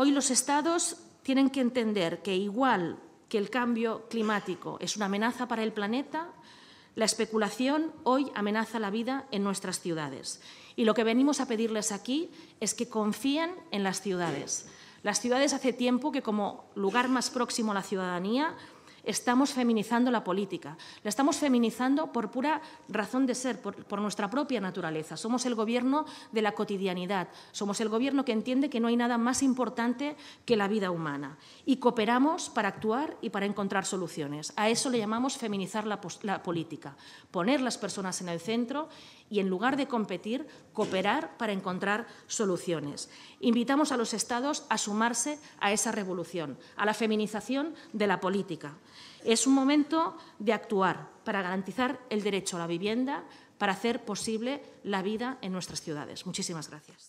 Hoy los estados tienen que entender que igual que el cambio climático es una amenaza para el planeta, la especulación hoy amenaza la vida en nuestras ciudades. Y lo que venimos a pedirles aquí es que confíen en las ciudades. Las ciudades hace tiempo que como lugar más próximo a la ciudadanía estamos feminizando la política. La estamos feminizando por pura razón de ser, por, nuestra propia naturaleza. Somos el gobierno de la cotidianidad. Somos el gobierno que entiende que no hay nada más importante que la vida humana. Y cooperamos para actuar y para encontrar soluciones. A eso le llamamos feminizar la política. Poner las personas en el centro y, en lugar de competir, cooperar para encontrar soluciones. Invitamos a los Estados a sumarse a esa revolución, a la feminización de la política. Es un momento de actuar para garantizar el derecho a la vivienda, para hacer posible la vida en nuestras ciudades. Muchísimas gracias.